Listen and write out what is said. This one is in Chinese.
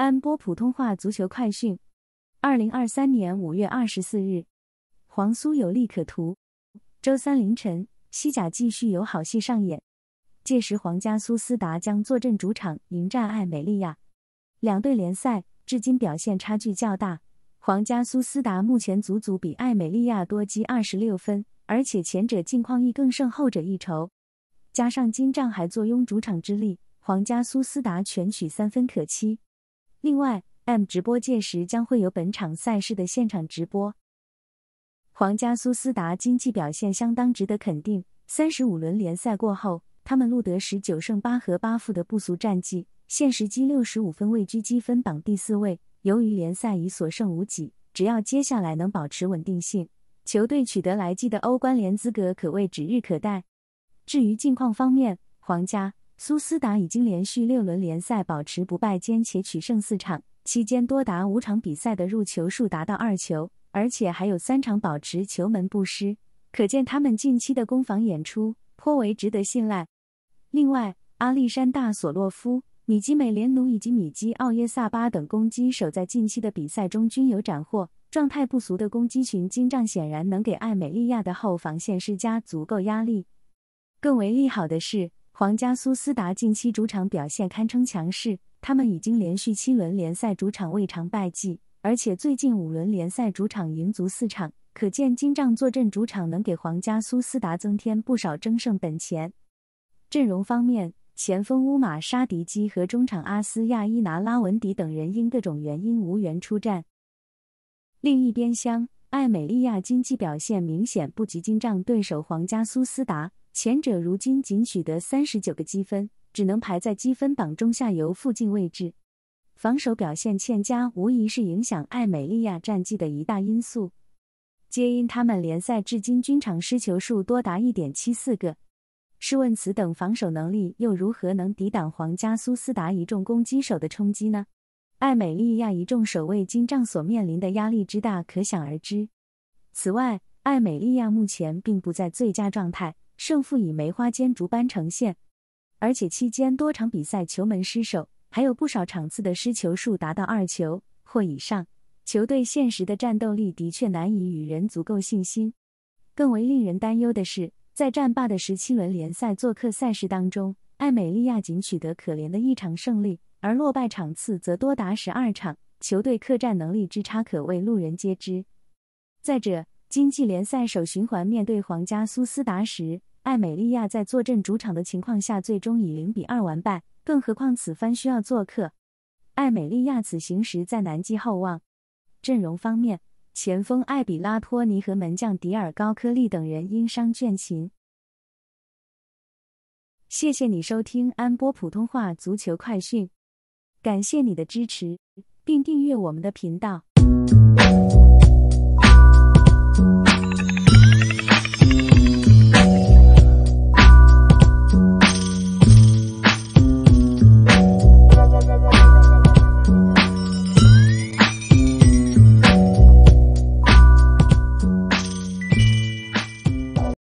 安播普通话足球快讯：二零二三年五月二十四日，黄苏有利可图。周三凌晨，西甲继续有好戏上演。届时，皇家苏斯达将坐镇主场迎战艾美利亚。两队联赛至今表现差距较大，皇家苏斯达目前足足比艾美利亚多积二十六分，而且前者近况亦更胜后者一筹。加上金帐还坐拥主场之力，皇家苏斯达全取三分可期。另外，M 直播届时将会有本场赛事的现场直播。皇家苏斯达经济表现相当值得肯定，三十五轮联赛过后，他们录得十九胜八和八负的不俗战绩，现时积六十五分，位居积分榜第四位。由于联赛已所剩无几，只要接下来能保持稳定性，球队取得来季的欧冠联资格可谓指日可待。至于近况方面，皇家。苏斯达已经连续六轮联赛保持不败，兼且取胜四场，期间多达五场比赛的入球数达到二球，而且还有三场保持球门不失，可见他们近期的攻防演出颇为值得信赖。另外，阿历山大、索洛夫、米基美连奴以及米基奥耶萨巴等攻击手在近期的比赛中均有斩获，状态不俗的攻击群金涨，显然能给艾美利亚的后防线施加足够压力。更为利好的是。皇家苏斯达近期主场表现堪称强势，他们已经连续七轮联赛主场未尝败绩，而且最近五轮联赛主场赢足四场，可见金帐坐镇主场能给皇家苏斯达增添不少争胜本钱。阵容方面，前锋乌马沙迪基和中场阿斯亚伊拿拉文迪等人因各种原因无缘出战。另一边厢，艾美利亚经济表现明显不及金帐对手皇家苏斯达。前者如今仅取得三十九个积分，只能排在积分榜中下游附近位置。防守表现欠佳，无疑是影响艾美利亚战绩的一大因素。皆因他们联赛至今均场失球数多达一点七四个。试问此等防守能力，又如何能抵挡皇家苏斯达一众攻击手的冲击呢？艾美利亚一众守卫金帐所面临的压力之大，可想而知。此外，艾美利亚目前并不在最佳状态。胜负以梅花间竹般呈现，而且期间多场比赛球门失守，还有不少场次的失球数达到二球或以上，球队现实的战斗力的确难以与人足够信心。更为令人担忧的是，在战罢的十七轮联赛做客赛事当中，艾美利亚仅取得可怜的一场胜利，而落败场次则多达十二场，球队客战能力之差可谓路人皆知。再者，经济联赛首循环面对皇家苏斯达时，艾美利亚在坐镇主场的情况下，最终以零比二完败。更何况此番需要做客，艾美利亚此行实在难寄厚望。阵容方面，前锋艾比拉托尼和门将迪尔高科利等人因伤倦勤。谢谢你收听安波普通话足球快讯，感谢你的支持，并订阅我们的频道。